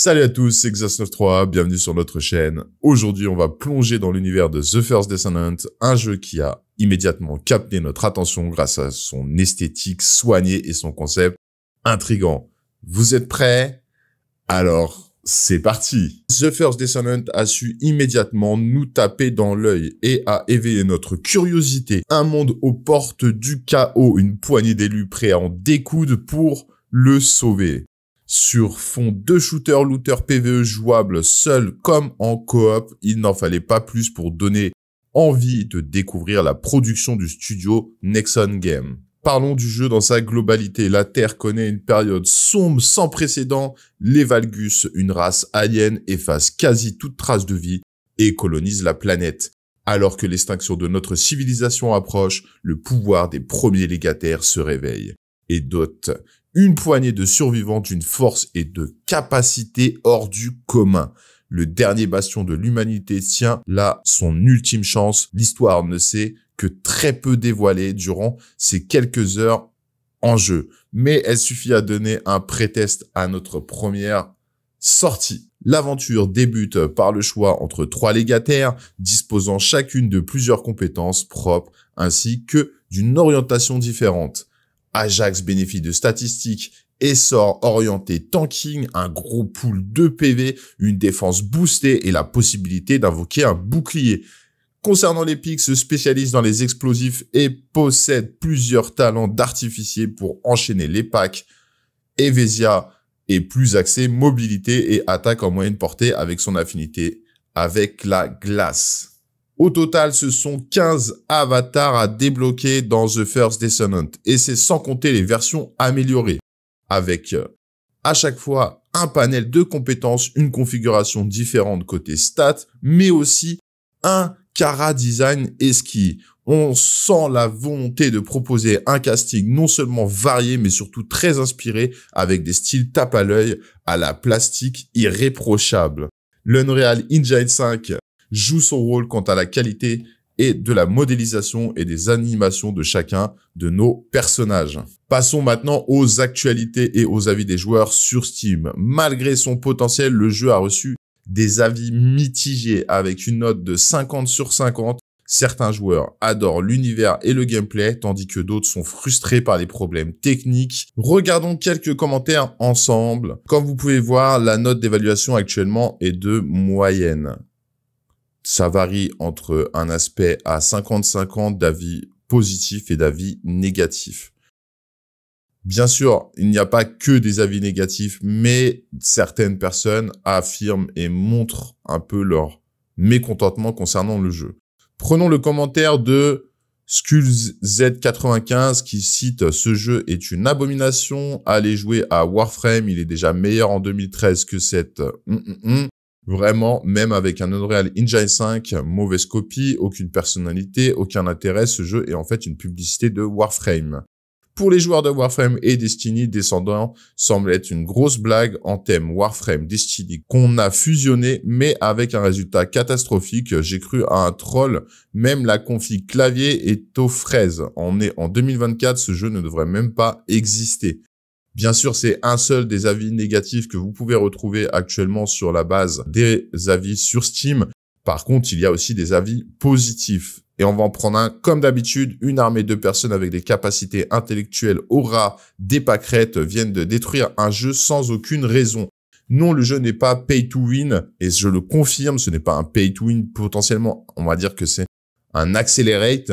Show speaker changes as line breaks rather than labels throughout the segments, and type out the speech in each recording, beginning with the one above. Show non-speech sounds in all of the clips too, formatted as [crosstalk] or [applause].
Salut à tous, c'est Xas93, bienvenue sur notre chaîne. Aujourd'hui, on va plonger dans l'univers de The First Descendant, un jeu qui a immédiatement capté notre attention grâce à son esthétique soignée et son concept intrigant. Vous êtes prêts Alors, c'est parti The First Descendant a su immédiatement nous taper dans l'œil et a éveillé notre curiosité. Un monde aux portes du chaos, une poignée d'élus prêts à en découdre pour le sauver sur fond de shooter looter PVE jouable seul comme en coop. Il n'en fallait pas plus pour donner envie de découvrir la production du studio Nexon Game. Parlons du jeu dans sa globalité. La Terre connaît une période sombre sans précédent. Les Valgus, une race alien, efface quasi toute trace de vie et colonise la planète. Alors que l'extinction de notre civilisation approche, le pouvoir des premiers légataires se réveille et d'autres une poignée de survivants d'une force et de capacité hors du commun. Le dernier bastion de l'humanité tient là son ultime chance. L'histoire ne s'est que très peu dévoilée durant ces quelques heures en jeu. Mais elle suffit à donner un prétexte à notre première sortie. L'aventure débute par le choix entre trois légataires disposant chacune de plusieurs compétences propres ainsi que d'une orientation différente. Ajax bénéficie de statistiques essor orienté tanking, un gros pool de PV, une défense boostée et la possibilité d'invoquer un bouclier. Concernant les pics, se spécialise dans les explosifs et possède plusieurs talents d'artificier pour enchaîner les packs. Evesia est plus axé mobilité et attaque en moyenne portée avec son affinité avec la glace. Au total, ce sont 15 avatars à débloquer dans The First Descendant. Et c'est sans compter les versions améliorées. Avec euh, à chaque fois un panel de compétences, une configuration différente côté stats, mais aussi un Cara Design esquis. On sent la volonté de proposer un casting non seulement varié, mais surtout très inspiré, avec des styles tape à l'œil à la plastique irréprochable. L'Unreal Engine 5 joue son rôle quant à la qualité et de la modélisation et des animations de chacun de nos personnages. Passons maintenant aux actualités et aux avis des joueurs sur Steam. Malgré son potentiel, le jeu a reçu des avis mitigés avec une note de 50 sur 50. Certains joueurs adorent l'univers et le gameplay, tandis que d'autres sont frustrés par les problèmes techniques. Regardons quelques commentaires ensemble. Comme vous pouvez voir, la note d'évaluation actuellement est de moyenne. Ça varie entre un aspect à 50-50 d'avis positifs et d'avis négatifs. Bien sûr, il n'y a pas que des avis négatifs, mais certaines personnes affirment et montrent un peu leur mécontentement concernant le jeu. Prenons le commentaire de SkullZ95 qui cite « Ce jeu est une abomination, allez jouer à Warframe, il est déjà meilleur en 2013 que cette... Mm, mm, mm. Vraiment, même avec un Unreal Engine 5, mauvaise copie, aucune personnalité, aucun intérêt, ce jeu est en fait une publicité de Warframe. Pour les joueurs de Warframe et Destiny, Descendant semble être une grosse blague en thème Warframe Destiny qu'on a fusionné, mais avec un résultat catastrophique. J'ai cru à un troll, même la config clavier est aux fraises. On est en 2024, ce jeu ne devrait même pas exister. Bien sûr, c'est un seul des avis négatifs que vous pouvez retrouver actuellement sur la base des avis sur Steam. Par contre, il y a aussi des avis positifs. Et on va en prendre un, comme d'habitude, une armée de personnes avec des capacités intellectuelles au des pâquerettes viennent de détruire un jeu sans aucune raison. Non, le jeu n'est pas pay to win, et je le confirme, ce n'est pas un pay to win potentiellement, on va dire que c'est un accelerate,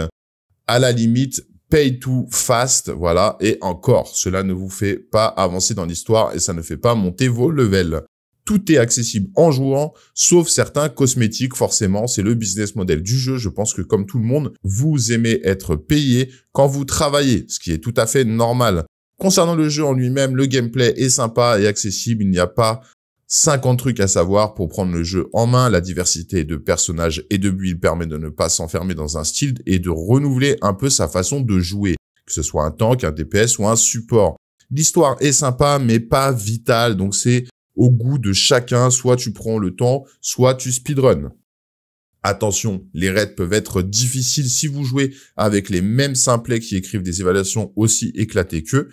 à la limite, pay to fast, voilà, et encore, cela ne vous fait pas avancer dans l'histoire et ça ne fait pas monter vos levels. Tout est accessible en jouant, sauf certains cosmétiques, forcément, c'est le business model du jeu. Je pense que comme tout le monde, vous aimez être payé quand vous travaillez, ce qui est tout à fait normal. Concernant le jeu en lui-même, le gameplay est sympa et accessible, il n'y a pas 50 trucs à savoir pour prendre le jeu en main. La diversité de personnages et de builds permet de ne pas s'enfermer dans un style et de renouveler un peu sa façon de jouer, que ce soit un tank, un DPS ou un support. L'histoire est sympa mais pas vitale, donc c'est au goût de chacun, soit tu prends le temps, soit tu speedrun. Attention, les raids peuvent être difficiles si vous jouez avec les mêmes simplets qui écrivent des évaluations aussi éclatées qu'eux.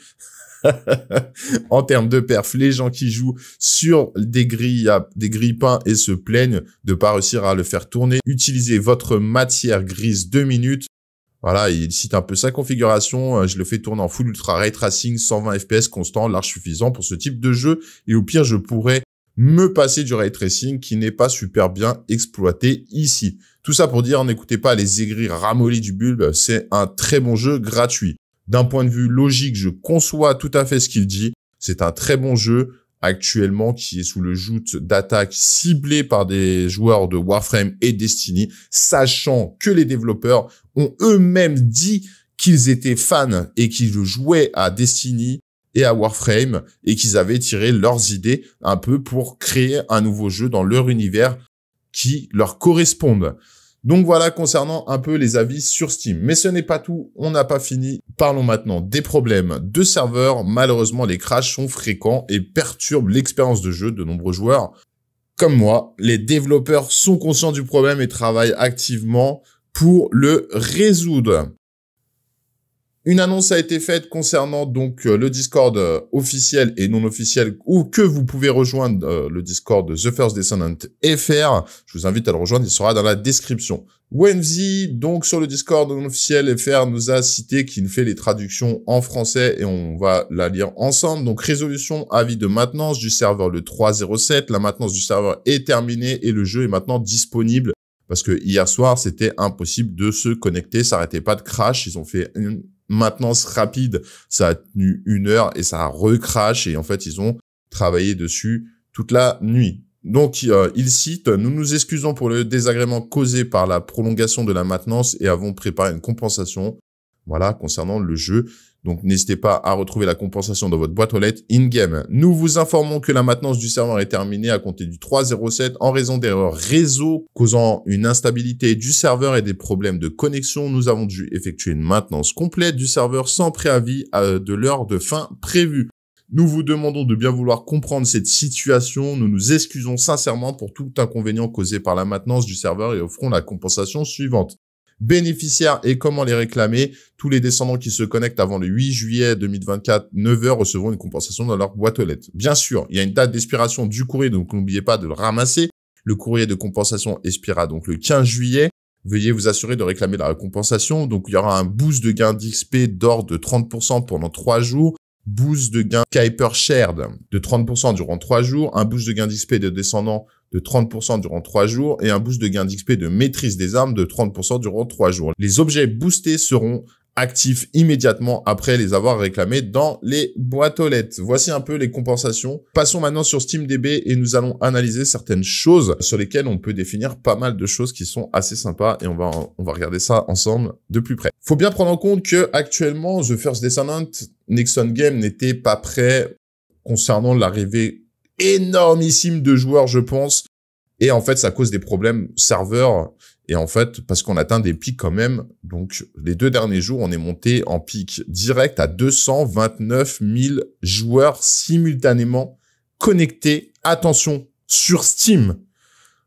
[laughs] en termes de perf. Les gens qui jouent sur des grilles, des grilles peints et se plaignent de pas réussir à le faire tourner. Utilisez votre matière grise deux minutes. Voilà, il cite un peu sa configuration. Euh, je le fais tourner en full ultra ray tracing, 120 fps constant, large suffisant pour ce type de jeu. Et au pire, je pourrais me passer du ray tracing qui n'est pas super bien exploité ici. Tout ça pour dire, n'écoutez pas les aigris ramollis du bulbe, c'est un très bon jeu gratuit. D'un point de vue logique, je conçois tout à fait ce qu'il dit. C'est un très bon jeu actuellement qui est sous le joug d'attaques ciblées par des joueurs de Warframe et Destiny, sachant que les développeurs ont eux-mêmes dit qu'ils étaient fans et qu'ils jouaient à Destiny et à Warframe et qu'ils avaient tiré leurs idées un peu pour créer un nouveau jeu dans leur univers qui leur corresponde. Donc voilà concernant un peu les avis sur Steam. Mais ce n'est pas tout, on n'a pas fini. Parlons maintenant des problèmes de serveurs. Malheureusement, les crashs sont fréquents et perturbent l'expérience de jeu de nombreux joueurs. Comme moi, les développeurs sont conscients du problème et travaillent activement pour le résoudre. Une annonce a été faite concernant donc euh, le Discord euh, officiel et non officiel ou que vous pouvez rejoindre euh, le Discord de The First Descendant FR. Je vous invite à le rejoindre, il sera dans la description. Wenzi, donc sur le Discord non officiel FR, nous a cité qu'il fait les traductions en français et on va la lire ensemble. Donc résolution, avis de maintenance du serveur le 307. La maintenance du serveur est terminée et le jeu est maintenant disponible parce que hier soir, c'était impossible de se connecter, ça n'arrêtait pas de crash. Ils ont fait une maintenance rapide, ça a tenu une heure et ça recrache et en fait ils ont travaillé dessus toute la nuit. Donc il euh, cite nous nous excusons pour le désagrément causé par la prolongation de la maintenance et avons préparé une compensation voilà concernant le jeu donc n'hésitez pas à retrouver la compensation dans votre boîte aux lettres in-game. Nous vous informons que la maintenance du serveur est terminée à compter du 3.07 en raison d'erreurs réseau causant une instabilité du serveur et des problèmes de connexion. Nous avons dû effectuer une maintenance complète du serveur sans préavis euh, de l'heure de fin prévue. Nous vous demandons de bien vouloir comprendre cette situation. Nous nous excusons sincèrement pour tout inconvénient causé par la maintenance du serveur et offrons la compensation suivante bénéficiaires et comment les réclamer. Tous les descendants qui se connectent avant le 8 juillet 2024, 9h, recevront une compensation dans leur boîte aux lettres. Bien sûr, il y a une date d'expiration du courrier, donc n'oubliez pas de le ramasser. Le courrier de compensation expira donc le 15 juillet. Veuillez vous assurer de réclamer la récompensation. Donc, il y aura un boost de gain d'XP d'or de 30% pendant 3 jours boost de gain Kuiper Shared de 30% durant 3 jours, un boost de gain d'XP de descendant de 30% durant 3 jours et un boost de gain d'XP de maîtrise des armes de 30% durant 3 jours. Les objets boostés seront actifs immédiatement après les avoir réclamés dans les boîtes aux lettres. Voici un peu les compensations. Passons maintenant sur SteamDB et nous allons analyser certaines choses sur lesquelles on peut définir pas mal de choses qui sont assez sympas et on va, on va regarder ça ensemble de plus près. Faut bien prendre en compte que actuellement, The First Descendant Nixon Game n'était pas prêt concernant l'arrivée énormissime de joueurs, je pense. Et en fait, ça cause des problèmes serveurs. Et en fait, parce qu'on atteint des pics quand même. Donc, les deux derniers jours, on est monté en pic direct à 229 000 joueurs simultanément connectés. Attention, sur Steam.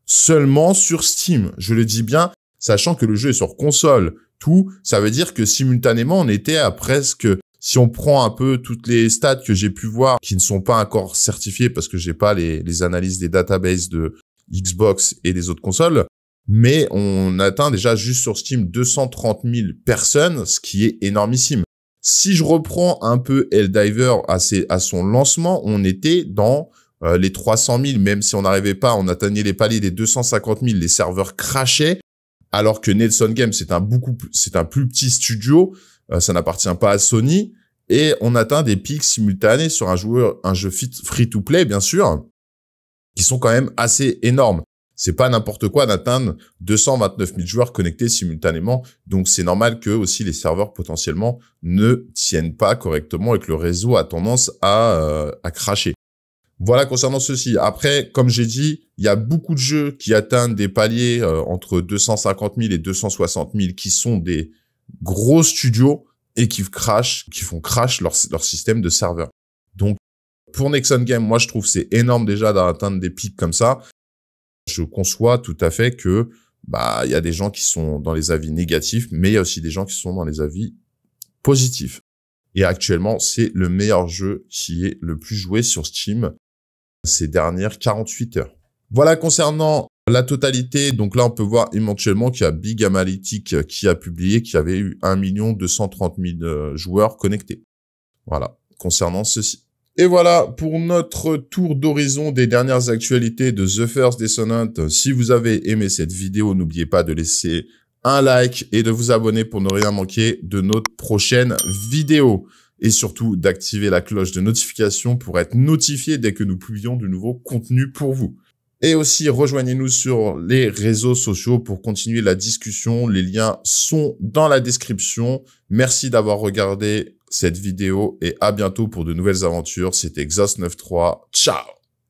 Seulement sur Steam. Je le dis bien, sachant que le jeu est sur console. Tout, ça veut dire que simultanément, on était à presque si on prend un peu toutes les stats que j'ai pu voir, qui ne sont pas encore certifiées parce que j'ai pas les, analyses des databases de Xbox et des autres consoles, mais on atteint déjà juste sur Steam 230 000 personnes, ce qui est énormissime. Si je reprends un peu Helldiver à, à son lancement, on était dans euh, les 300 000, même si on n'arrivait pas, on atteignait les paliers des 250 000, les serveurs crachaient, alors que Nelson Games, c'est un beaucoup, c'est un plus petit studio, euh, ça n'appartient pas à Sony, et on atteint des pics simultanés sur un, joueur, un jeu free-to-play, bien sûr, qui sont quand même assez énormes. C'est pas n'importe quoi d'atteindre 229 000 joueurs connectés simultanément, donc c'est normal que aussi les serveurs potentiellement ne tiennent pas correctement et que le réseau a tendance à, euh, à cracher. Voilà concernant ceci. Après, comme j'ai dit, il y a beaucoup de jeux qui atteignent des paliers euh, entre 250 000 et 260 000 qui sont des gros studios et qui crash, qui font crash leur, système de serveur. Donc, pour Nexon Game, moi, je trouve c'est énorme déjà d'atteindre des pics comme ça. Je conçois tout à fait que, bah, il y a des gens qui sont dans les avis négatifs, mais il y a aussi des gens qui sont dans les avis positifs. Et actuellement, c'est le meilleur jeu qui est le plus joué sur Steam ces dernières 48 heures. Voilà concernant la totalité, donc là, on peut voir éventuellement qu'il y a Big Analytics euh, qui a publié qu'il y avait eu 1 230 000 joueurs connectés. Voilà, concernant ceci. Et voilà pour notre tour d'horizon des dernières actualités de The First Descendant. Si vous avez aimé cette vidéo, n'oubliez pas de laisser un like et de vous abonner pour ne rien manquer de notre prochaine vidéo. Et surtout d'activer la cloche de notification pour être notifié dès que nous publions de nouveau contenu pour vous. Et aussi, rejoignez-nous sur les réseaux sociaux pour continuer la discussion. Les liens sont dans la description. Merci d'avoir regardé cette vidéo et à bientôt pour de nouvelles aventures. C'était Xos93. Ciao